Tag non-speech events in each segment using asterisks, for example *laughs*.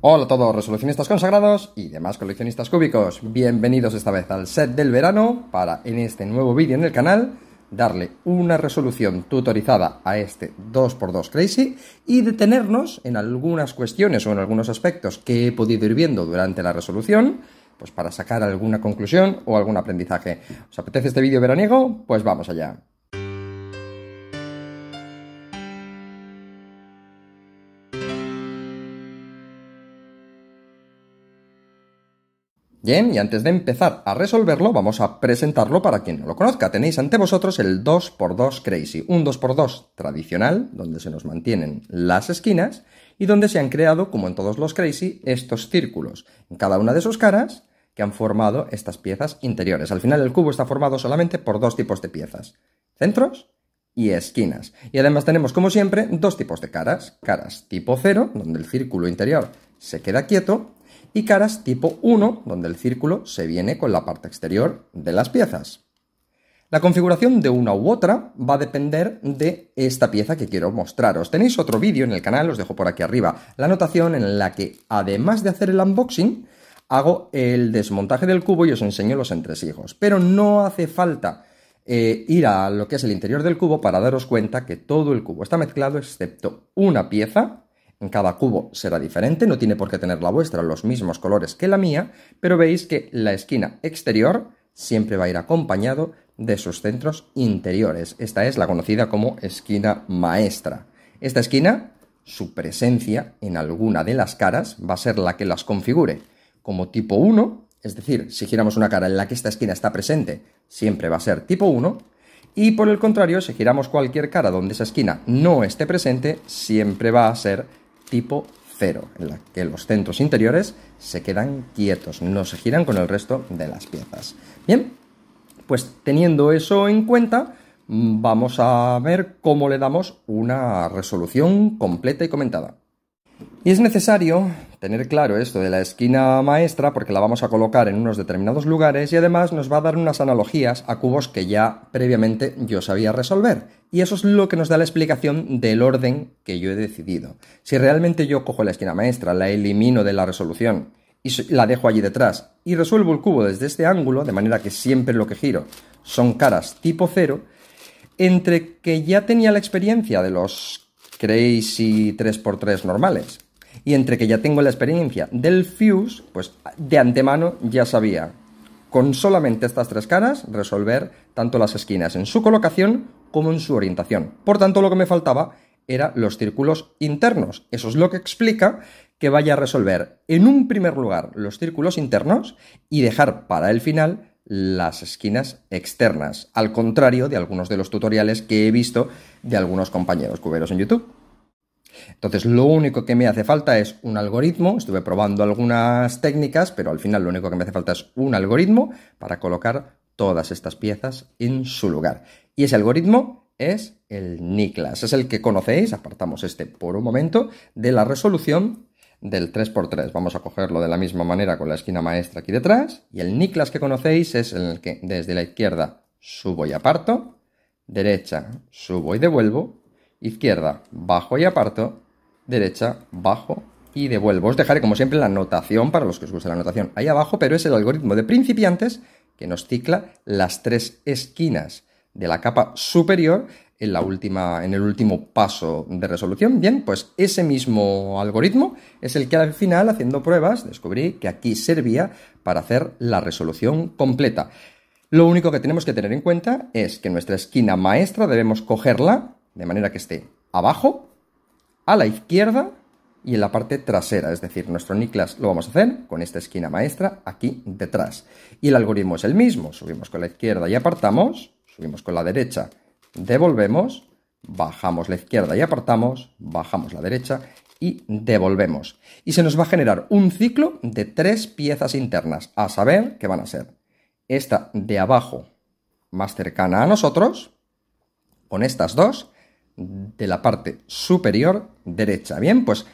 Hola a todos, resolucionistas consagrados y demás coleccionistas cúbicos. Bienvenidos esta vez al set del verano para en este nuevo vídeo en el canal darle una resolución tutorizada a este 2x2 Crazy y detenernos en algunas cuestiones o en algunos aspectos que he podido ir viendo durante la resolución, pues para sacar alguna conclusión o algún aprendizaje. ¿Os apetece este vídeo veraniego? Pues vamos allá. Bien, y antes de empezar a resolverlo, vamos a presentarlo para quien no lo conozca. Tenéis ante vosotros el 2x2 Crazy, un 2x2 tradicional, donde se nos mantienen las esquinas y donde se han creado, como en todos los Crazy, estos círculos. En cada una de sus caras que han formado estas piezas interiores. Al final el cubo está formado solamente por dos tipos de piezas, centros y esquinas. Y además tenemos, como siempre, dos tipos de caras. Caras tipo 0, donde el círculo interior se queda quieto, y caras tipo 1, donde el círculo se viene con la parte exterior de las piezas. La configuración de una u otra va a depender de esta pieza que quiero mostraros. Tenéis otro vídeo en el canal, os dejo por aquí arriba la anotación en la que, además de hacer el unboxing, hago el desmontaje del cubo y os enseño los entresijos. Pero no hace falta eh, ir a lo que es el interior del cubo para daros cuenta que todo el cubo está mezclado excepto una pieza cada cubo será diferente, no tiene por qué tener la vuestra los mismos colores que la mía, pero veis que la esquina exterior siempre va a ir acompañado de sus centros interiores. Esta es la conocida como esquina maestra. Esta esquina, su presencia en alguna de las caras va a ser la que las configure. Como tipo 1, es decir, si giramos una cara en la que esta esquina está presente, siempre va a ser tipo 1, y por el contrario, si giramos cualquier cara donde esa esquina no esté presente, siempre va a ser tipo 0, en la que los centros interiores se quedan quietos, no se giran con el resto de las piezas. Bien, pues teniendo eso en cuenta, mm, vamos a ver cómo le damos una resolución completa y comentada. Y es necesario tener claro esto de la esquina maestra porque la vamos a colocar en unos determinados lugares y además nos va a dar unas analogías a cubos que ya previamente yo sabía resolver. Y eso es lo que nos da la explicación del orden que yo he decidido. Si realmente yo cojo la esquina maestra, la elimino de la resolución y la dejo allí detrás y resuelvo el cubo desde este ángulo, de manera que siempre lo que giro son caras tipo cero, entre que ya tenía la experiencia de los crazy 3x3 normales y entre que ya tengo la experiencia del Fuse, pues de antemano ya sabía, con solamente estas tres caras, resolver tanto las esquinas en su colocación como en su orientación. Por tanto, lo que me faltaba era los círculos internos. Eso es lo que explica que vaya a resolver en un primer lugar los círculos internos y dejar para el final las esquinas externas, al contrario de algunos de los tutoriales que he visto de algunos compañeros cuberos en YouTube. Entonces, lo único que me hace falta es un algoritmo. Estuve probando algunas técnicas, pero al final lo único que me hace falta es un algoritmo para colocar todas estas piezas en su lugar. Y ese algoritmo es el Niklas. Es el que conocéis, apartamos este por un momento, de la resolución del 3x3. Vamos a cogerlo de la misma manera con la esquina maestra aquí detrás. Y el Niklas que conocéis es el que desde la izquierda subo y aparto, derecha subo y devuelvo, Izquierda, bajo y aparto. Derecha, bajo y devuelvo. Os dejaré, como siempre, la anotación para los que os guste la anotación ahí abajo, pero es el algoritmo de principiantes que nos cicla las tres esquinas de la capa superior en, la última, en el último paso de resolución. Bien, pues ese mismo algoritmo es el que al final, haciendo pruebas, descubrí que aquí servía para hacer la resolución completa. Lo único que tenemos que tener en cuenta es que nuestra esquina maestra debemos cogerla de manera que esté abajo, a la izquierda y en la parte trasera, es decir, nuestro Niklas lo vamos a hacer con esta esquina maestra aquí detrás. Y el algoritmo es el mismo, subimos con la izquierda y apartamos, subimos con la derecha, devolvemos, bajamos la izquierda y apartamos, bajamos la derecha y devolvemos. Y se nos va a generar un ciclo de tres piezas internas, a saber que van a ser esta de abajo más cercana a nosotros, con estas dos, de la parte superior derecha. Bien, pues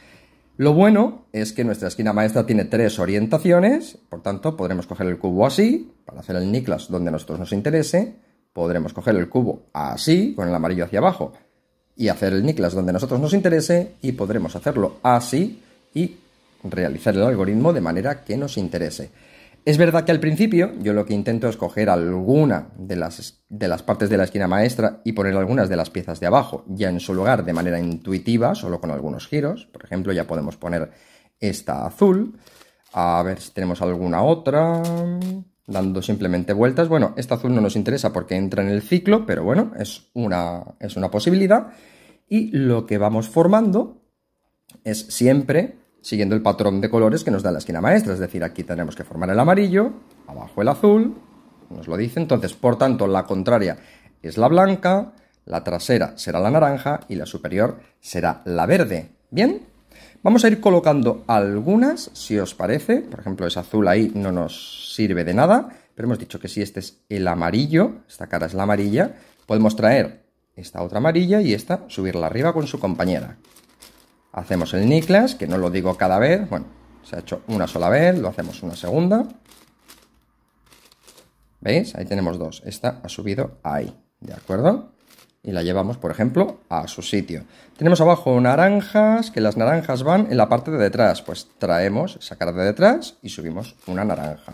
lo bueno es que nuestra esquina maestra tiene tres orientaciones, por tanto podremos coger el cubo así, para hacer el Niklas donde a nosotros nos interese, podremos coger el cubo así, con el amarillo hacia abajo, y hacer el Niklas donde a nosotros nos interese, y podremos hacerlo así y realizar el algoritmo de manera que nos interese. Es verdad que al principio yo lo que intento es coger alguna de las, de las partes de la esquina maestra y poner algunas de las piezas de abajo, ya en su lugar de manera intuitiva, solo con algunos giros. Por ejemplo, ya podemos poner esta azul. A ver si tenemos alguna otra. Dando simplemente vueltas. Bueno, esta azul no nos interesa porque entra en el ciclo, pero bueno, es una, es una posibilidad. Y lo que vamos formando es siempre siguiendo el patrón de colores que nos da la esquina maestra. Es decir, aquí tenemos que formar el amarillo, abajo el azul, nos lo dice. Entonces, por tanto, la contraria es la blanca, la trasera será la naranja y la superior será la verde. ¿Bien? Vamos a ir colocando algunas, si os parece. Por ejemplo, ese azul ahí no nos sirve de nada, pero hemos dicho que si este es el amarillo, esta cara es la amarilla, podemos traer esta otra amarilla y esta subirla arriba con su compañera. Hacemos el Niklas, que no lo digo cada vez, bueno, se ha hecho una sola vez, lo hacemos una segunda. ¿Veis? Ahí tenemos dos. Esta ha subido ahí, ¿de acuerdo? Y la llevamos, por ejemplo, a su sitio. Tenemos abajo naranjas, que las naranjas van en la parte de detrás. Pues traemos, sacar de detrás y subimos una naranja.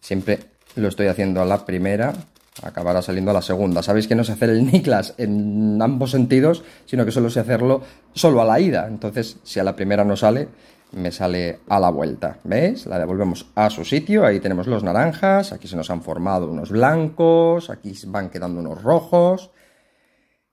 Siempre lo estoy haciendo a la primera acabará saliendo a la segunda. Sabéis que no sé hacer el Niklas en ambos sentidos, sino que solo sé hacerlo solo a la ida. Entonces, si a la primera no sale, me sale a la vuelta. ¿Veis? La devolvemos a su sitio. Ahí tenemos los naranjas. Aquí se nos han formado unos blancos. Aquí van quedando unos rojos.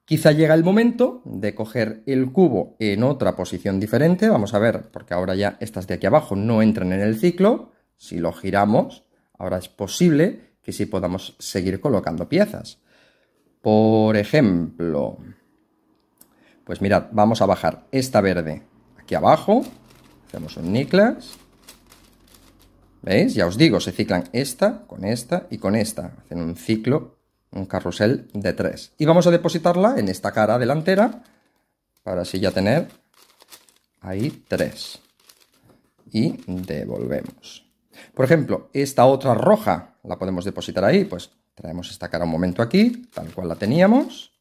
Quizá llega el momento de coger el cubo en otra posición diferente. Vamos a ver, porque ahora ya estas de aquí abajo no entran en el ciclo. Si lo giramos, ahora es posible que si podamos seguir colocando piezas. Por ejemplo, pues mirad, vamos a bajar esta verde aquí abajo, hacemos un niclas, ¿veis? Ya os digo, se ciclan esta, con esta y con esta, hacen un ciclo, un carrusel de tres. Y vamos a depositarla en esta cara delantera, para así ya tener ahí tres. Y devolvemos. Por ejemplo, esta otra roja la podemos depositar ahí, pues traemos esta cara un momento aquí, tal cual la teníamos.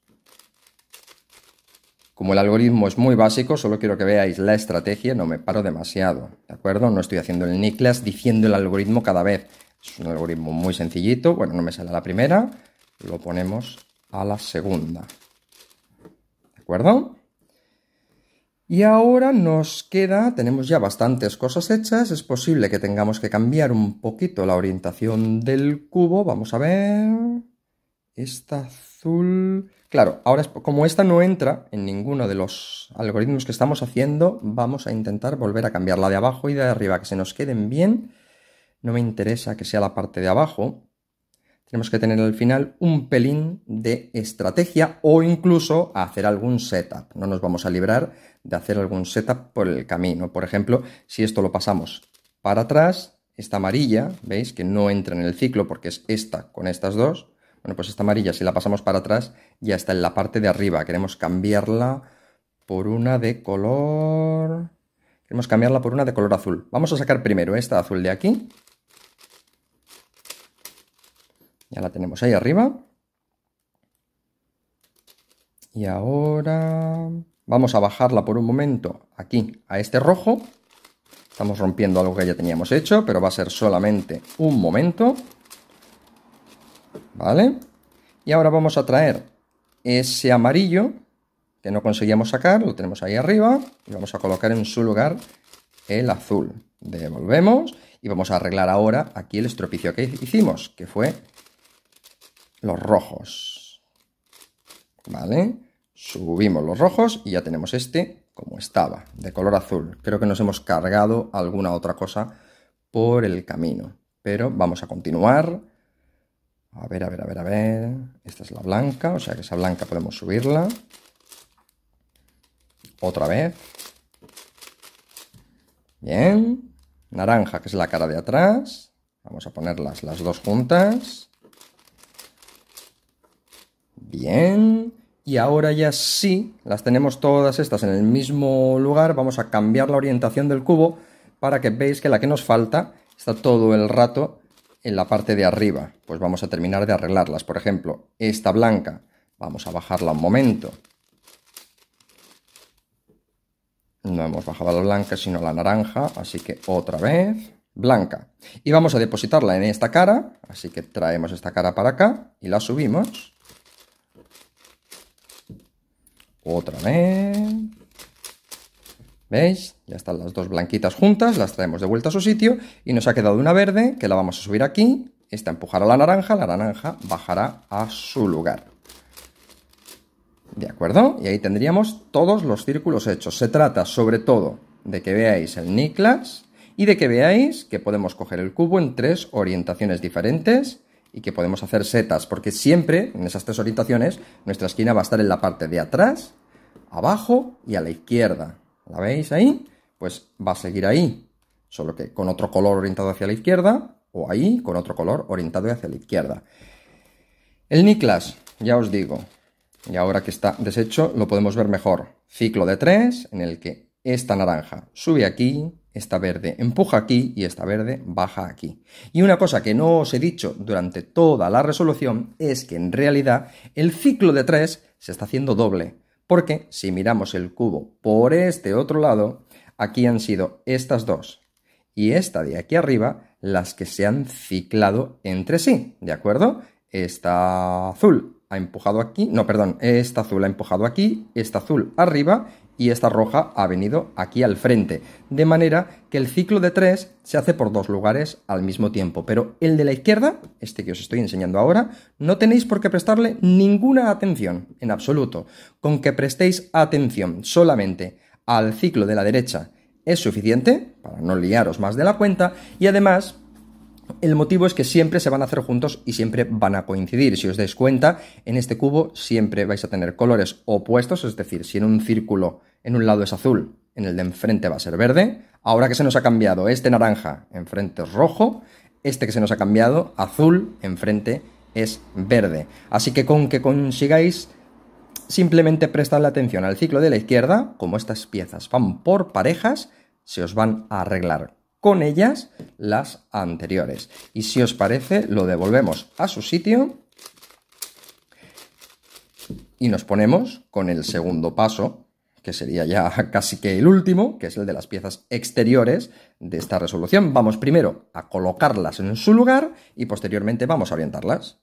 Como el algoritmo es muy básico, solo quiero que veáis la estrategia, no me paro demasiado, ¿de acuerdo? No estoy haciendo el Niklas diciendo el algoritmo cada vez. Es un algoritmo muy sencillito, bueno, no me sale a la primera, lo ponemos a la segunda. ¿De acuerdo? Y ahora nos queda, tenemos ya bastantes cosas hechas, es posible que tengamos que cambiar un poquito la orientación del cubo, vamos a ver, esta azul, claro, ahora como esta no entra en ninguno de los algoritmos que estamos haciendo, vamos a intentar volver a cambiarla de abajo y de arriba, que se nos queden bien, no me interesa que sea la parte de abajo, tenemos que tener al final un pelín de estrategia o incluso hacer algún setup. No nos vamos a librar de hacer algún setup por el camino. Por ejemplo, si esto lo pasamos para atrás, esta amarilla, veis que no entra en el ciclo porque es esta con estas dos. Bueno, pues esta amarilla, si la pasamos para atrás, ya está en la parte de arriba. Queremos cambiarla por una de color... Queremos cambiarla por una de color azul. Vamos a sacar primero esta azul de aquí Ya la tenemos ahí arriba. Y ahora vamos a bajarla por un momento aquí a este rojo. Estamos rompiendo algo que ya teníamos hecho, pero va a ser solamente un momento. ¿Vale? Y ahora vamos a traer ese amarillo que no conseguíamos sacar, lo tenemos ahí arriba, y vamos a colocar en su lugar el azul. Devolvemos y vamos a arreglar ahora aquí el estropicio que hicimos, que fue los rojos. ¿Vale? Subimos los rojos y ya tenemos este como estaba, de color azul. Creo que nos hemos cargado alguna otra cosa por el camino. Pero vamos a continuar. A ver, a ver, a ver, a ver. Esta es la blanca, o sea que esa blanca podemos subirla. Otra vez. Bien. Naranja, que es la cara de atrás. Vamos a ponerlas las dos juntas. Bien. Y ahora ya sí, las tenemos todas estas en el mismo lugar. Vamos a cambiar la orientación del cubo para que veáis que la que nos falta está todo el rato en la parte de arriba. Pues vamos a terminar de arreglarlas. Por ejemplo, esta blanca. Vamos a bajarla un momento. No hemos bajado la blanca, sino la naranja. Así que otra vez blanca. Y vamos a depositarla en esta cara, así que traemos esta cara para acá y la subimos. Otra vez. ¿Veis? Ya están las dos blanquitas juntas, las traemos de vuelta a su sitio y nos ha quedado una verde que la vamos a subir aquí. Esta empujará a la naranja, la naranja bajará a su lugar. ¿De acuerdo? Y ahí tendríamos todos los círculos hechos. Se trata sobre todo de que veáis el Niklas y de que veáis que podemos coger el cubo en tres orientaciones diferentes y que podemos hacer setas, porque siempre en esas tres orientaciones nuestra esquina va a estar en la parte de atrás, abajo y a la izquierda. ¿La veis ahí? Pues va a seguir ahí, solo que con otro color orientado hacia la izquierda o ahí con otro color orientado hacia la izquierda. El Niklas, ya os digo, y ahora que está deshecho lo podemos ver mejor. Ciclo de tres, en el que esta naranja sube aquí, esta verde empuja aquí y esta verde baja aquí. Y una cosa que no os he dicho durante toda la resolución es que en realidad el ciclo de 3 se está haciendo doble, porque si miramos el cubo por este otro lado, aquí han sido estas dos y esta de aquí arriba las que se han ciclado entre sí, ¿de acuerdo? Esta azul ha empujado aquí, no, perdón, esta azul ha empujado aquí, esta azul arriba y esta roja ha venido aquí al frente, de manera que el ciclo de tres se hace por dos lugares al mismo tiempo, pero el de la izquierda, este que os estoy enseñando ahora, no tenéis por qué prestarle ninguna atención, en absoluto, con que prestéis atención solamente al ciclo de la derecha es suficiente para no liaros más de la cuenta y además el motivo es que siempre se van a hacer juntos y siempre van a coincidir. Si os dais cuenta, en este cubo siempre vais a tener colores opuestos, es decir, si en un círculo en un lado es azul, en el de enfrente va a ser verde. Ahora que se nos ha cambiado este naranja, enfrente es rojo. Este que se nos ha cambiado, azul, enfrente es verde. Así que con que consigáis simplemente la atención al ciclo de la izquierda, como estas piezas van por parejas, se os van a arreglar con ellas las anteriores. Y si os parece, lo devolvemos a su sitio y nos ponemos con el segundo paso, que sería ya *laughs* casi que el último, que es el de las piezas exteriores de esta resolución. Vamos primero a colocarlas en su lugar y posteriormente vamos a orientarlas.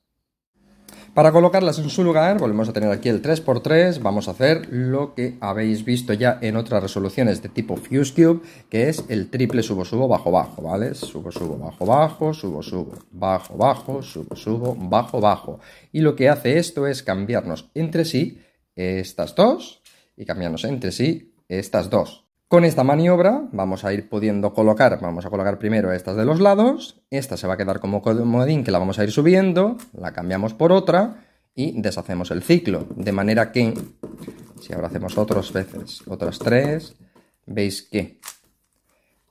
Para colocarlas en su lugar, volvemos a tener aquí el 3x3, vamos a hacer lo que habéis visto ya en otras resoluciones de tipo Fuse Cube, que es el triple subo, subo, bajo, bajo, ¿vale? Subo, subo, bajo, bajo, subo, subo, bajo, bajo, subo, subo, bajo, bajo. Y lo que hace esto es cambiarnos entre sí estas dos y cambiarnos entre sí estas dos. Con esta maniobra vamos a ir pudiendo colocar, vamos a colocar primero estas de los lados, esta se va a quedar como comodín que la vamos a ir subiendo, la cambiamos por otra y deshacemos el ciclo, de manera que, si ahora hacemos otras veces, otras tres, veis que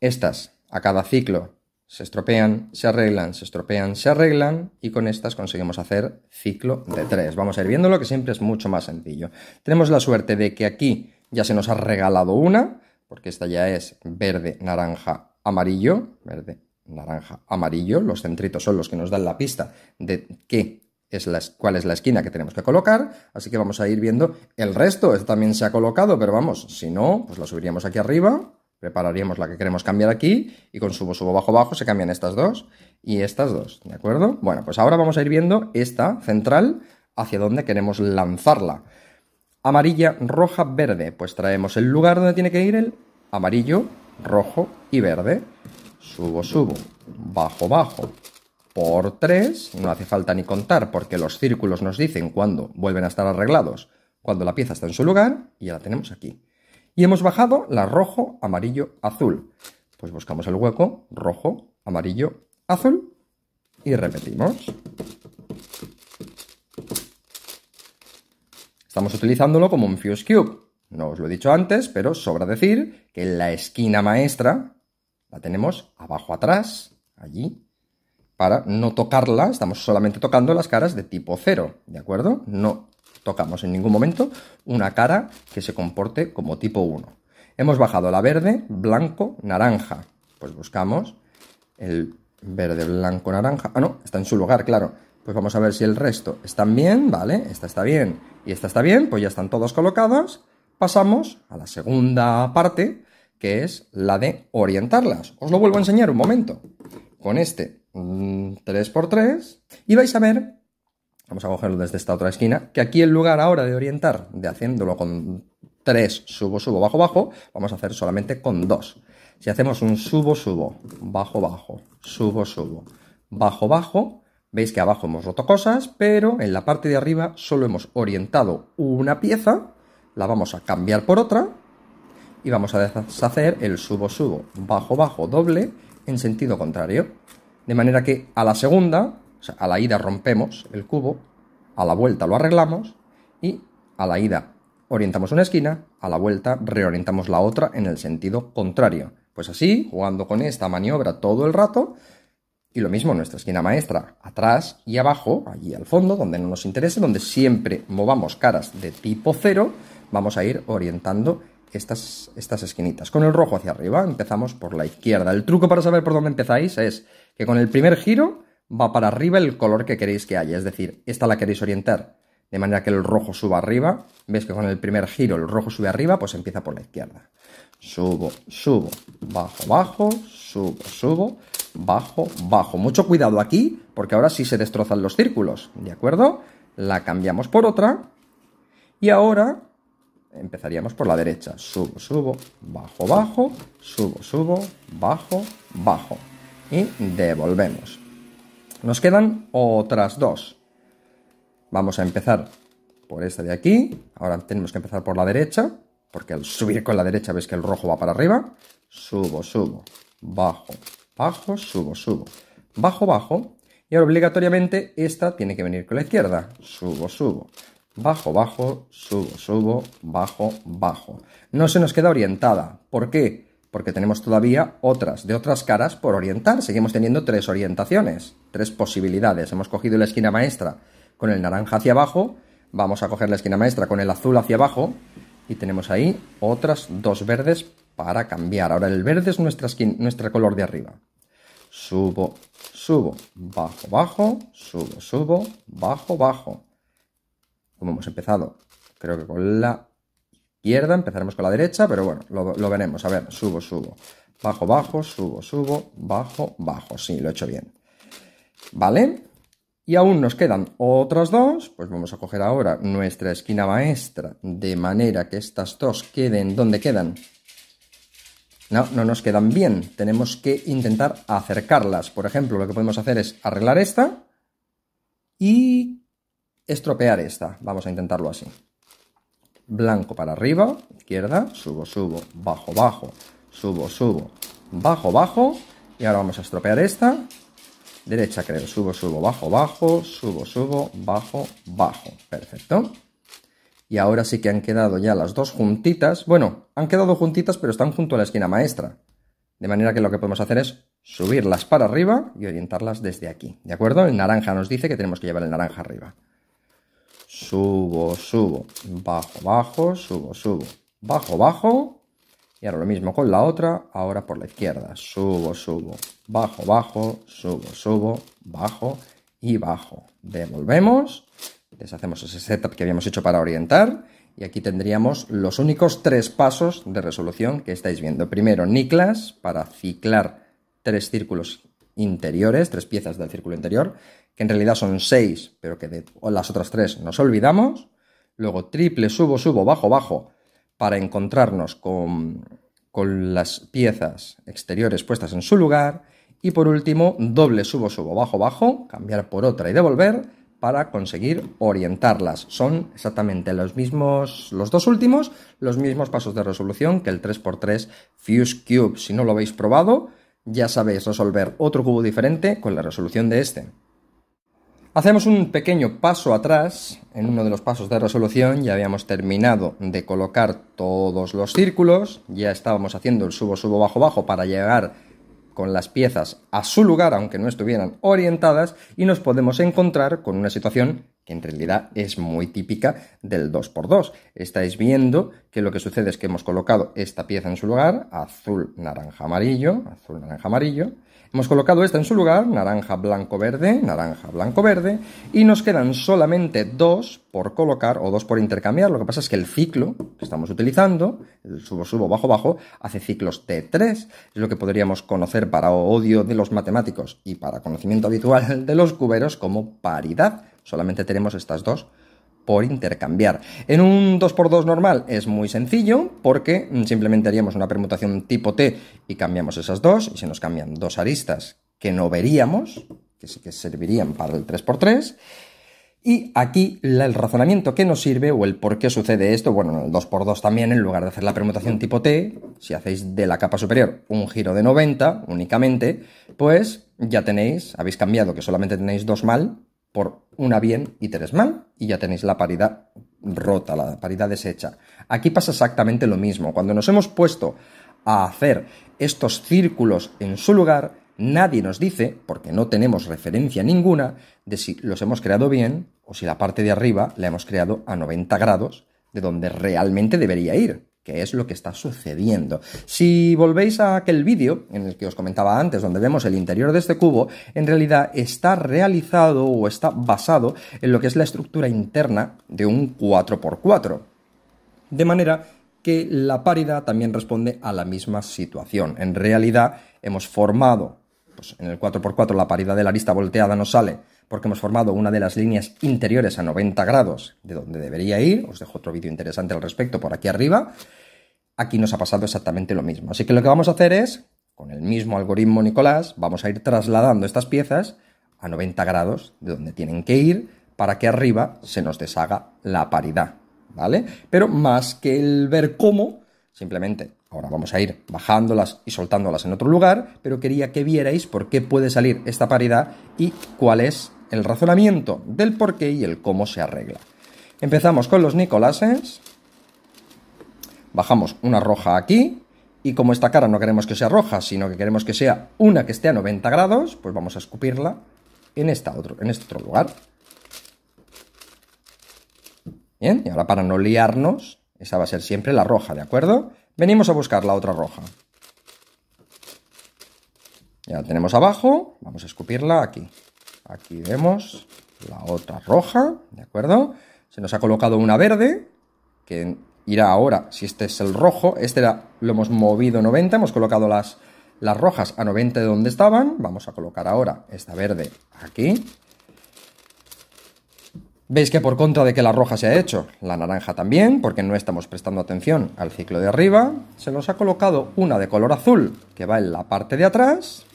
estas a cada ciclo se estropean, se arreglan, se estropean, se arreglan y con estas conseguimos hacer ciclo de tres. Vamos a ir viéndolo que siempre es mucho más sencillo. Tenemos la suerte de que aquí ya se nos ha regalado una, porque esta ya es verde, naranja, amarillo, verde, naranja, amarillo, los centritos son los que nos dan la pista de qué es cuál es la esquina que tenemos que colocar, así que vamos a ir viendo el resto, esto también se ha colocado, pero vamos, si no, pues la subiríamos aquí arriba, prepararíamos la que queremos cambiar aquí y con subo, subo, bajo, bajo se cambian estas dos y estas dos, ¿de acuerdo? Bueno, pues ahora vamos a ir viendo esta central hacia dónde queremos lanzarla amarilla, roja, verde. Pues traemos el lugar donde tiene que ir el amarillo, rojo y verde. Subo, subo, bajo, bajo. Por 3, no hace falta ni contar porque los círculos nos dicen cuándo vuelven a estar arreglados, cuando la pieza está en su lugar y ya la tenemos aquí. Y hemos bajado la rojo, amarillo, azul. Pues buscamos el hueco, rojo, amarillo, azul y repetimos. Estamos utilizándolo como un fuse cube. No os lo he dicho antes, pero sobra decir que la esquina maestra la tenemos abajo atrás, allí, para no tocarla, estamos solamente tocando las caras de tipo 0, ¿de acuerdo? No tocamos en ningún momento una cara que se comporte como tipo 1. Hemos bajado la verde, blanco, naranja. Pues buscamos el verde, blanco, naranja. Ah, no, está en su lugar, claro. Pues vamos a ver si el resto están bien, ¿vale? Esta está bien y esta está bien, pues ya están todos colocados. Pasamos a la segunda parte, que es la de orientarlas. Os lo vuelvo a enseñar un momento. Con este 3x3 y vais a ver, vamos a cogerlo desde esta otra esquina, que aquí en lugar ahora de orientar, de haciéndolo con 3 subo, subo, bajo, bajo, vamos a hacer solamente con 2. Si hacemos un subo, subo, bajo, bajo, subo, subo, bajo, bajo, Veis que abajo hemos roto cosas, pero en la parte de arriba solo hemos orientado una pieza, la vamos a cambiar por otra y vamos a deshacer el subo, subo, bajo, bajo, doble en sentido contrario. De manera que a la segunda, o sea, a la ida rompemos el cubo, a la vuelta lo arreglamos y a la ida orientamos una esquina, a la vuelta reorientamos la otra en el sentido contrario. Pues así, jugando con esta maniobra todo el rato, y lo mismo nuestra esquina maestra, atrás y abajo, allí al fondo, donde no nos interese, donde siempre movamos caras de tipo cero, vamos a ir orientando estas, estas esquinitas. Con el rojo hacia arriba empezamos por la izquierda. El truco para saber por dónde empezáis es que con el primer giro va para arriba el color que queréis que haya, es decir, esta la queréis orientar de manera que el rojo suba arriba. ¿Ves que con el primer giro el rojo sube arriba? Pues empieza por la izquierda subo, subo, bajo, bajo, subo, subo, bajo, bajo. Mucho cuidado aquí, porque ahora sí se destrozan los círculos, ¿de acuerdo? La cambiamos por otra. Y ahora empezaríamos por la derecha. Subo, subo, bajo, bajo, subo, subo, bajo, bajo. Y devolvemos. Nos quedan otras dos. Vamos a empezar por esta de aquí. Ahora tenemos que empezar por la derecha. Porque al subir con la derecha ves que el rojo va para arriba. Subo, subo, bajo, bajo, subo, subo, bajo, bajo. Y ahora obligatoriamente esta tiene que venir con la izquierda. Subo, subo, bajo, bajo, subo, subo, bajo, bajo. No se nos queda orientada. ¿Por qué? Porque tenemos todavía otras, de otras caras por orientar. Seguimos teniendo tres orientaciones, tres posibilidades. Hemos cogido la esquina maestra con el naranja hacia abajo. Vamos a coger la esquina maestra con el azul hacia abajo y tenemos ahí otras dos verdes para cambiar. Ahora el verde es nuestra, skin, nuestro color de arriba. Subo, subo, bajo, bajo, subo, subo, bajo, bajo. Como hemos empezado, creo que con la izquierda, empezaremos con la derecha, pero bueno, lo, lo veremos. A ver, subo, subo, bajo, bajo, subo, subo, bajo, bajo. Sí, lo he hecho bien. ¿Vale? Y aún nos quedan otras dos, pues vamos a coger ahora nuestra esquina maestra, de manera que estas dos queden donde quedan. No, no nos quedan bien, tenemos que intentar acercarlas. Por ejemplo, lo que podemos hacer es arreglar esta y estropear esta. Vamos a intentarlo así. Blanco para arriba, izquierda, subo, subo, bajo, bajo, subo, subo, bajo, bajo. Y ahora vamos a estropear esta derecha creo, subo, subo, bajo, bajo, subo, subo, bajo, bajo, perfecto. Y ahora sí que han quedado ya las dos juntitas, bueno, han quedado juntitas pero están junto a la esquina maestra, de manera que lo que podemos hacer es subirlas para arriba y orientarlas desde aquí, ¿de acuerdo? El naranja nos dice que tenemos que llevar el naranja arriba. Subo, subo, bajo, bajo, subo, subo, bajo, bajo, y ahora lo mismo con la otra, ahora por la izquierda. Subo, subo, bajo, bajo, subo, subo, bajo y bajo. Devolvemos, deshacemos ese setup que habíamos hecho para orientar y aquí tendríamos los únicos tres pasos de resolución que estáis viendo. Primero, Niklas para ciclar tres círculos interiores, tres piezas del círculo interior, que en realidad son seis, pero que de las otras tres nos olvidamos. Luego, triple, subo, subo, bajo, bajo, para encontrarnos con, las piezas exteriores puestas en su lugar y por último doble subo subo bajo bajo, cambiar por otra y devolver para conseguir orientarlas. Son exactamente los mismos, los dos últimos, los mismos pasos de resolución que el 3x3 Fuse Cube. Si no lo habéis probado, ya sabéis resolver otro cubo diferente con la resolución de este. Hacemos un pequeño paso atrás. En uno de los pasos de resolución ya habíamos terminado de colocar todos los círculos. Ya estábamos haciendo el subo, subo, bajo, bajo para llegar con las piezas a su lugar, aunque no estuvieran orientadas, y nos podemos encontrar con una situación que en realidad es muy típica del 2x2. Estáis viendo que lo que sucede es que hemos colocado esta pieza en su lugar, azul, naranja, amarillo, azul, naranja, amarillo, Hemos colocado esta en su lugar, naranja, blanco, verde, naranja, blanco, verde, y nos quedan solamente dos por colocar o dos por intercambiar. Lo que pasa es que el ciclo que estamos utilizando, el subo, subo, bajo, bajo, hace ciclos T3, es lo que podríamos conocer para odio de los matemáticos y para conocimiento habitual de los cuberos como paridad. Solamente tenemos estas dos por intercambiar. En un 2x2 normal es muy sencillo porque simplemente haríamos una permutación tipo T y cambiamos esas dos y se nos cambian dos aristas que no veríamos, que sí que servirían para el 3x3. Y aquí el razonamiento que nos sirve o el por qué sucede esto, bueno, en el 2x2 también, en lugar de hacer la permutación tipo T, si hacéis de la capa superior un giro de 90 únicamente, pues ya tenéis, habéis cambiado que solamente tenéis dos mal, por una bien y tres mal, y ya tenéis la paridad rota, la paridad deshecha. Aquí pasa exactamente lo mismo. Cuando nos hemos puesto a hacer estos círculos en su lugar, nadie nos dice, porque no tenemos referencia ninguna, de si los hemos creado bien o si la parte de arriba la hemos creado a 90 grados de donde realmente debería ir que es lo que está sucediendo. Si volvéis a aquel vídeo en el que os comentaba antes, donde vemos el interior de este cubo, en realidad está realizado o está basado en lo que es la estructura interna de un 4x4. De manera que la paridad también responde a la misma situación. En realidad hemos formado, pues en el 4x4 la paridad de la arista volteada nos sale porque hemos formado una de las líneas interiores a 90 grados de donde debería ir. Os dejo otro vídeo interesante al respecto por aquí arriba. Aquí nos ha pasado exactamente lo mismo. Así que lo que vamos a hacer es, con el mismo algoritmo Nicolás, vamos a ir trasladando estas piezas a 90 grados de donde tienen que ir para que arriba se nos deshaga la paridad, ¿vale? Pero más que el ver cómo, simplemente ahora vamos a ir bajándolas y soltándolas en otro lugar, pero quería que vierais por qué puede salir esta paridad y cuál es el razonamiento del por qué y el cómo se arregla. Empezamos con los Nicolases. Bajamos una roja aquí. Y como esta cara no queremos que sea roja, sino que queremos que sea una que esté a 90 grados, pues vamos a escupirla en, esta otro, en este otro lugar. Bien, y ahora para no liarnos, esa va a ser siempre la roja, ¿de acuerdo? Venimos a buscar la otra roja. Ya la tenemos abajo, vamos a escupirla aquí. Aquí vemos la otra roja, ¿de acuerdo? Se nos ha colocado una verde, que irá ahora, si este es el rojo, este lo hemos movido 90, hemos colocado las, las rojas a 90 de donde estaban, vamos a colocar ahora esta verde aquí. Veis que por contra de que la roja se ha hecho, la naranja también, porque no estamos prestando atención al ciclo de arriba, se nos ha colocado una de color azul que va en la parte de atrás,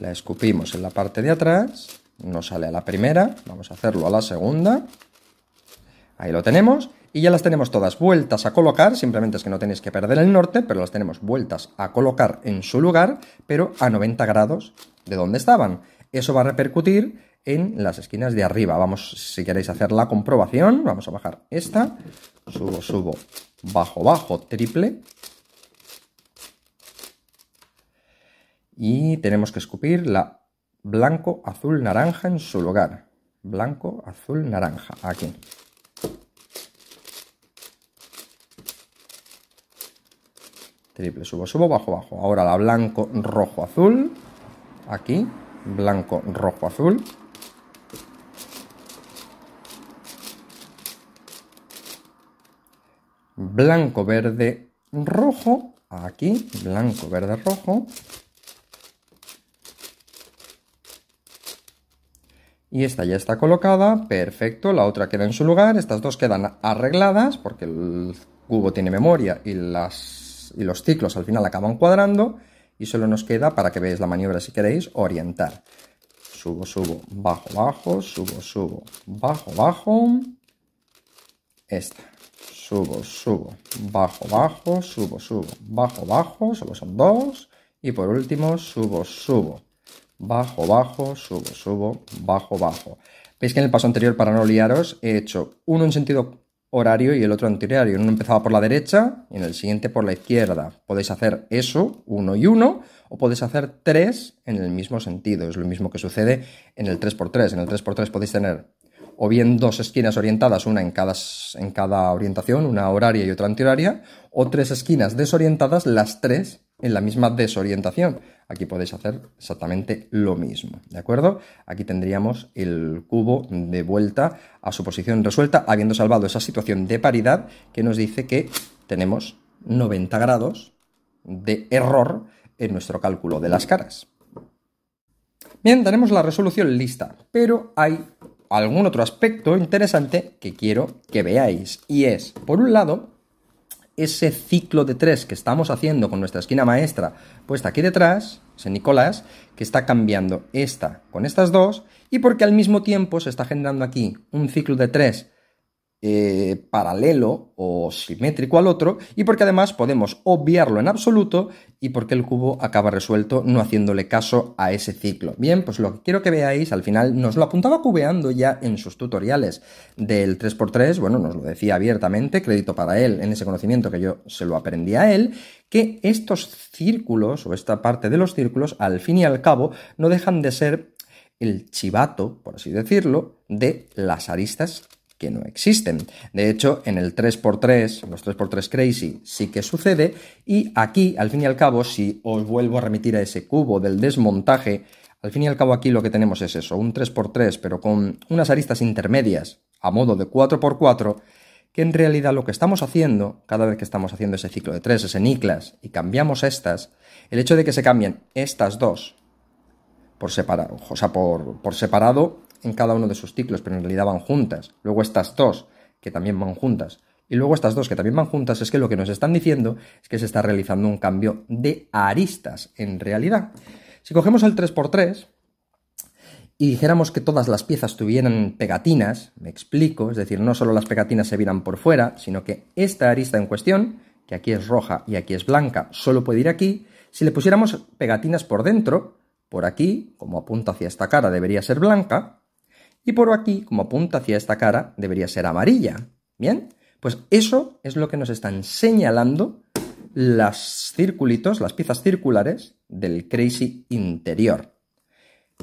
la escupimos en la parte de atrás, no sale a la primera, vamos a hacerlo a la segunda, ahí lo tenemos, y ya las tenemos todas vueltas a colocar, simplemente es que no tenéis que perder el norte, pero las tenemos vueltas a colocar en su lugar, pero a 90 grados de donde estaban. Eso va a repercutir en las esquinas de arriba. Vamos, si queréis hacer la comprobación, vamos a bajar esta, subo, subo, bajo, bajo, triple, Y tenemos que escupir la blanco, azul, naranja en su lugar. Blanco, azul, naranja. Aquí. Triple, subo, subo, bajo, bajo. Ahora la blanco, rojo, azul. Aquí. Blanco, rojo, azul. Blanco, verde, rojo. Aquí. Blanco, verde, rojo. Y esta ya está colocada, perfecto, la otra queda en su lugar, estas dos quedan arregladas porque el cubo tiene memoria y, las, los ciclos al final acaban cuadrando y solo nos queda, para que veáis la maniobra si queréis, orientar. Subo, subo, bajo, bajo, subo, subo, bajo, bajo. Esta. Subo, subo, bajo, bajo, subo, subo, bajo, bajo, solo son dos. Y por último, subo, subo, bajo, bajo, subo, subo, bajo, bajo. Veis que en el paso anterior, para no liaros, he hecho uno en sentido horario y el otro antihorario. Uno empezaba por la derecha y en el siguiente por la izquierda. Podéis hacer eso, uno y uno, o podéis hacer tres en el mismo sentido. Es lo mismo que sucede en el 3x3. En el 3x3 podéis tener o bien dos esquinas orientadas, una en cada, en cada orientación, una horaria y otra antihoraria, o tres esquinas desorientadas, las tres en la misma desorientación. Aquí podéis hacer exactamente lo mismo, ¿de acuerdo? Aquí tendríamos el cubo de vuelta a su posición resuelta, habiendo salvado esa situación de paridad que nos dice que tenemos 90 grados de error en nuestro cálculo de las caras. Bien, tenemos la resolución lista, pero hay algún otro aspecto interesante que quiero que veáis, y es, por un lado, ese ciclo de tres que estamos haciendo con nuestra esquina maestra puesta aquí detrás, ese Nicolás, que está cambiando esta con estas dos, y porque al mismo tiempo se está generando aquí un ciclo de tres eh, paralelo o simétrico al otro y porque además podemos obviarlo en absoluto y porque el cubo acaba resuelto no haciéndole caso a ese ciclo. Bien, pues lo que quiero que veáis al final nos lo apuntaba cubeando ya en sus tutoriales del 3x3, bueno, nos lo decía abiertamente, crédito para él en ese conocimiento que yo se lo aprendí a él, que estos círculos o esta parte de los círculos al fin y al cabo no dejan de ser el chivato, por así decirlo, de las aristas no existen. De hecho, en el 3x3, los 3x3 Crazy, sí que sucede, y aquí, al fin y al cabo, si os vuelvo a remitir a ese cubo del desmontaje, al fin y al cabo aquí lo que tenemos es eso, un 3x3, pero con unas aristas intermedias a modo de 4x4, que en realidad lo que estamos haciendo, cada vez que estamos haciendo ese ciclo de 3, ese niclas, y cambiamos estas, el hecho de que se cambien estas dos por separado, o sea, por, por separado, en cada uno de sus ciclos, pero en realidad van juntas. Luego estas dos, que también van juntas. Y luego estas dos, que también van juntas, es que lo que nos están diciendo es que se está realizando un cambio de aristas en realidad. Si cogemos el 3x3 y dijéramos que todas las piezas tuvieran pegatinas, me explico, es decir, no solo las pegatinas se vieran por fuera, sino que esta arista en cuestión, que aquí es roja y aquí es blanca, solo puede ir aquí, si le pusiéramos pegatinas por dentro, por aquí, como apunta hacia esta cara, debería ser blanca, y por aquí, como apunta hacia esta cara, debería ser amarilla. ¿Bien? Pues eso es lo que nos están señalando las circulitos, las piezas circulares del crazy interior.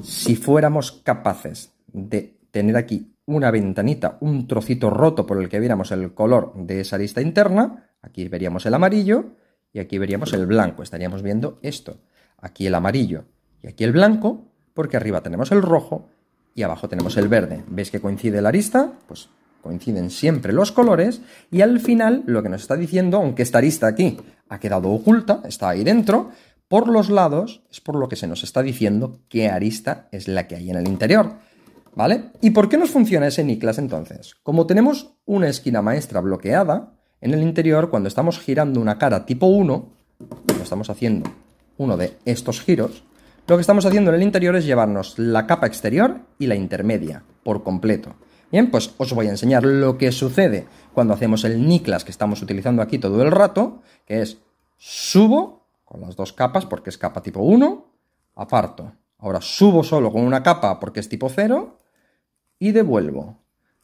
Si fuéramos capaces de tener aquí una ventanita, un trocito roto por el que viéramos el color de esa lista interna, aquí veríamos el amarillo y aquí veríamos el blanco, estaríamos viendo esto. Aquí el amarillo y aquí el blanco, porque arriba tenemos el rojo y abajo tenemos el verde. ¿Veis que coincide la arista? Pues coinciden siempre los colores y al final lo que nos está diciendo, aunque esta arista aquí ha quedado oculta, está ahí dentro, por los lados es por lo que se nos está diciendo qué arista es la que hay en el interior. ¿Vale? ¿Y por qué nos funciona ese Niklas entonces? Como tenemos una esquina maestra bloqueada, en el interior cuando estamos girando una cara tipo 1, cuando estamos haciendo uno de estos giros, lo que estamos haciendo en el interior es llevarnos la capa exterior y la intermedia por completo. Bien, pues os voy a enseñar lo que sucede cuando hacemos el Niklas que estamos utilizando aquí todo el rato, que es subo con las dos capas porque es capa tipo 1, aparto. Ahora subo solo con una capa porque es tipo 0 y devuelvo.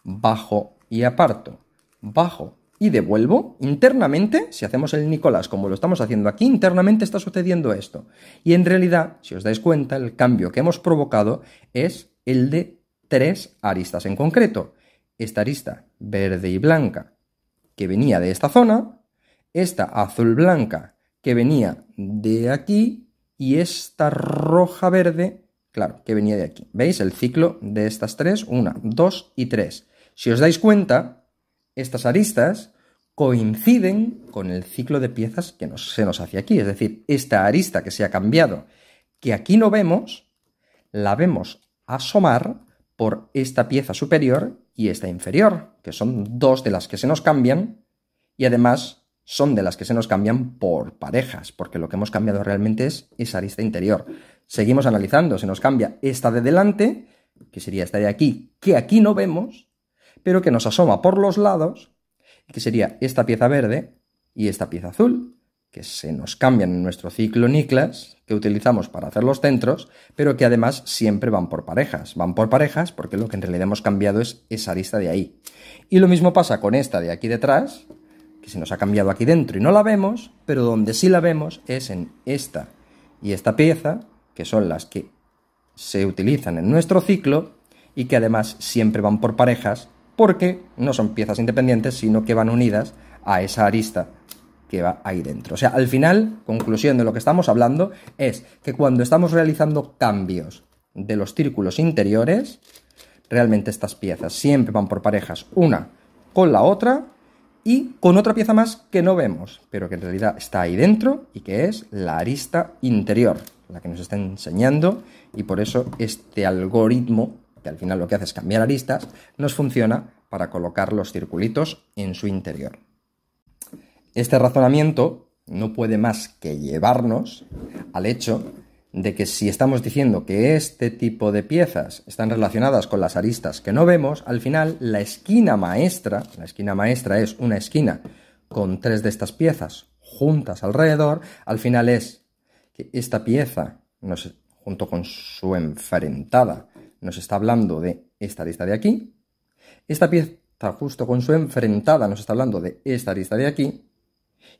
Bajo y aparto. Bajo y devuelvo, internamente, si hacemos el Nicolás como lo estamos haciendo aquí, internamente está sucediendo esto. Y en realidad, si os dais cuenta, el cambio que hemos provocado es el de tres aristas en concreto. Esta arista verde y blanca que venía de esta zona, esta azul blanca que venía de aquí y esta roja verde, claro, que venía de aquí. ¿Veis el ciclo de estas tres? Una, dos y tres. Si os dais cuenta, estas aristas coinciden con el ciclo de piezas que se nos hace aquí. Es decir, esta arista que se ha cambiado, que aquí no vemos, la vemos asomar por esta pieza superior y esta inferior, que son dos de las que se nos cambian y además son de las que se nos cambian por parejas, porque lo que hemos cambiado realmente es esa arista interior. Seguimos analizando, se nos cambia esta de delante, que sería esta de aquí, que aquí no vemos, pero que nos asoma por los lados, que sería esta pieza verde y esta pieza azul, que se nos cambian en nuestro ciclo Niklas, que utilizamos para hacer los centros, pero que además siempre van por parejas. Van por parejas porque lo que en realidad hemos cambiado es esa arista de ahí. Y lo mismo pasa con esta de aquí detrás, que se nos ha cambiado aquí dentro y no la vemos, pero donde sí la vemos es en esta y esta pieza, que son las que se utilizan en nuestro ciclo y que además siempre van por parejas porque no son piezas independientes, sino que van unidas a esa arista que va ahí dentro. O sea, al final, conclusión de lo que estamos hablando es que cuando estamos realizando cambios de los círculos interiores, realmente estas piezas siempre van por parejas, una con la otra y con otra pieza más que no vemos, pero que en realidad está ahí dentro y que es la arista interior, la que nos está enseñando y por eso este algoritmo al final lo que hace es cambiar aristas, nos funciona para colocar los circulitos en su interior. Este razonamiento no puede más que llevarnos al hecho de que si estamos diciendo que este tipo de piezas están relacionadas con las aristas que no vemos, al final la esquina maestra, la esquina maestra es una esquina con tres de estas piezas juntas alrededor, al final es que esta pieza, junto con su enfrentada, nos está hablando de esta arista de aquí. Esta pieza justo con su enfrentada nos está hablando de esta arista de aquí.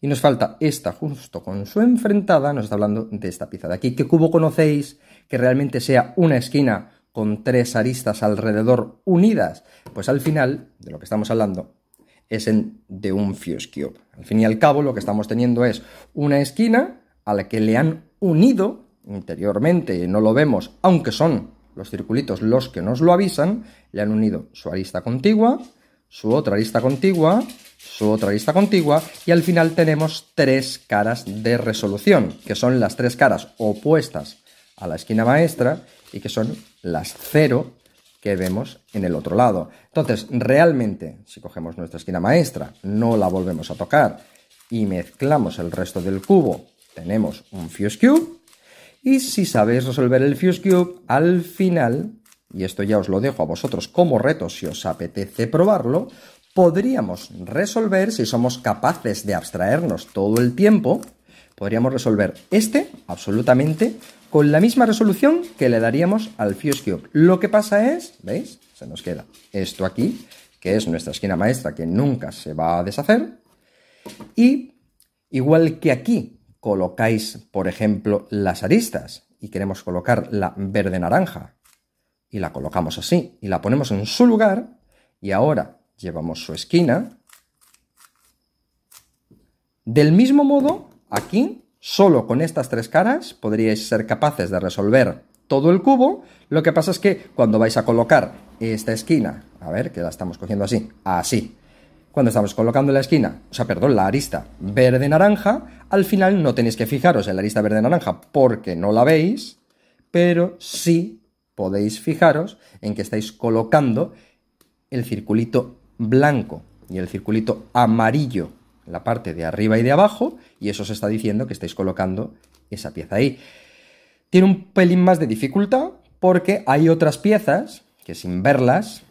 Y nos falta esta justo con su enfrentada, nos está hablando de esta pieza de aquí. ¿Qué cubo conocéis que realmente sea una esquina con tres aristas alrededor unidas? Pues al final, de lo que estamos hablando, es de un fuse cube. Al fin y al cabo, lo que estamos teniendo es una esquina a la que le han unido interiormente, no lo vemos, aunque son los circulitos los que nos lo avisan, le han unido su arista contigua, su otra arista contigua, su otra arista contigua y al final tenemos tres caras de resolución, que son las tres caras opuestas a la esquina maestra y que son las cero que vemos en el otro lado. Entonces, realmente, si cogemos nuestra esquina maestra, no la volvemos a tocar y mezclamos el resto del cubo, tenemos un fuse cube y si sabéis resolver el Fuse Cube, al final, y esto ya os lo dejo a vosotros como reto si os apetece probarlo, podríamos resolver, si somos capaces de abstraernos todo el tiempo, podríamos resolver este absolutamente con la misma resolución que le daríamos al Fuse Cube. Lo que pasa es, ¿veis? Se nos queda esto aquí, que es nuestra esquina maestra que nunca se va a deshacer. Y igual que aquí colocáis, por ejemplo, las aristas y queremos colocar la verde-naranja y la colocamos así y la ponemos en su lugar y ahora llevamos su esquina. Del mismo modo, aquí, solo con estas tres caras, podríais ser capaces de resolver todo el cubo. Lo que pasa es que cuando vais a colocar esta esquina, a ver, que la estamos cogiendo así, así, cuando estamos colocando la esquina, o sea, perdón, la arista verde-naranja, al final no tenéis que fijaros en la arista verde-naranja porque no la veis, pero sí podéis fijaros en que estáis colocando el circulito blanco y el circulito amarillo en la parte de arriba y de abajo, y eso os está diciendo que estáis colocando esa pieza ahí. Tiene un pelín más de dificultad porque hay otras piezas que sin verlas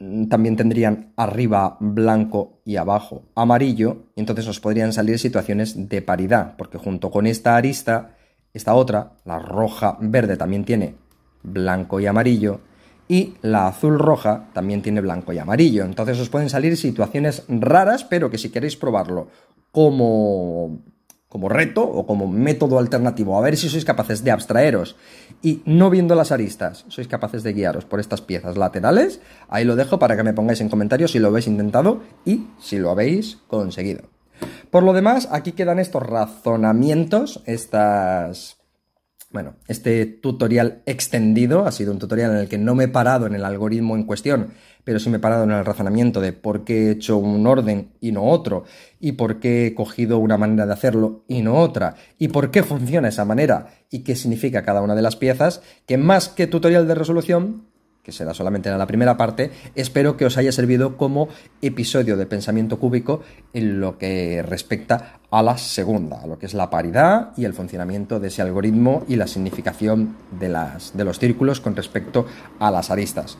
Mm, también tendrían arriba blanco y abajo amarillo, entonces os podrían salir situaciones de paridad, porque junto con esta arista, esta otra, la roja verde también tiene blanco y amarillo, y la azul roja también tiene blanco y amarillo. Entonces os pueden salir situaciones raras, pero que si queréis probarlo como como reto o como método alternativo, a ver si sois capaces de abstraeros y no viendo las aristas, sois capaces de guiaros por estas piezas laterales. Ahí lo dejo para que me pongáis en comentarios si lo habéis intentado y si lo habéis conseguido. Por lo demás, aquí quedan estos razonamientos, estas bueno, este tutorial extendido ha sido un tutorial en el que no me he parado en el algoritmo en cuestión, pero sí me he parado en el razonamiento de por qué he hecho un orden y no otro, y por qué he cogido una manera de hacerlo y no otra, y por qué funciona esa manera, y qué significa cada una de las piezas, que más que tutorial de resolución que será solamente en la primera parte, espero que os haya servido como episodio de pensamiento cúbico en lo que respecta a la segunda, a lo que es la paridad y el funcionamiento de ese algoritmo y la significación de, de los círculos con respecto a las aristas.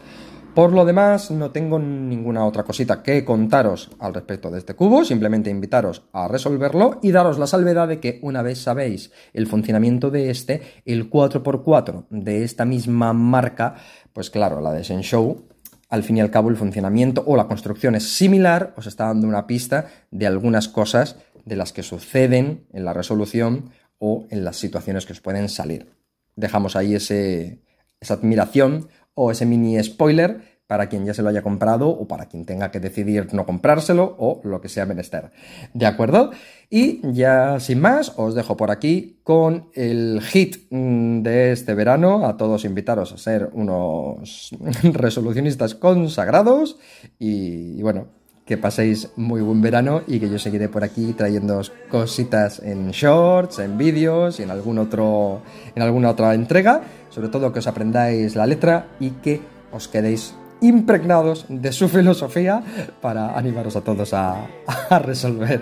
Por lo demás, no tengo ninguna otra cosita que contaros al respecto de este cubo, simplemente invitaros a resolverlo y daros la salvedad de que una vez sabéis el funcionamiento de este, el 4x4 de esta misma marca, pues claro, la de Senshow, al fin y al cabo el funcionamiento o la construcción es similar, os está dando una pista de algunas cosas de las que suceden en la resolución o en las situaciones que os pueden salir. Dejamos ahí ese, esa admiración o ese mini spoiler para quien ya se lo haya comprado o para quien tenga que decidir no comprárselo o lo que sea menester. ¿De acuerdo? Y ya sin más, os dejo por aquí con el hit mm, de este verano. A todos invitaros a ser unos *laughs* resolucionistas consagrados y, y bueno, que paséis muy buen verano y que yo seguiré por aquí trayéndoos cositas en shorts, en vídeos y en algún otro en alguna otra entrega, sobre todo que os aprendáis la letra y que os quedéis impregnados de su filosofía para animaros a todos a, *laughs* a resolver.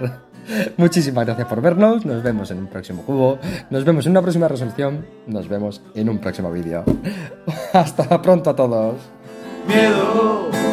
Muchísimas gracias por vernos, nos vemos en un próximo cubo, nos vemos en una próxima resolución, nos vemos en un próximo vídeo. *laughs* Hasta pronto a todos. Miedo.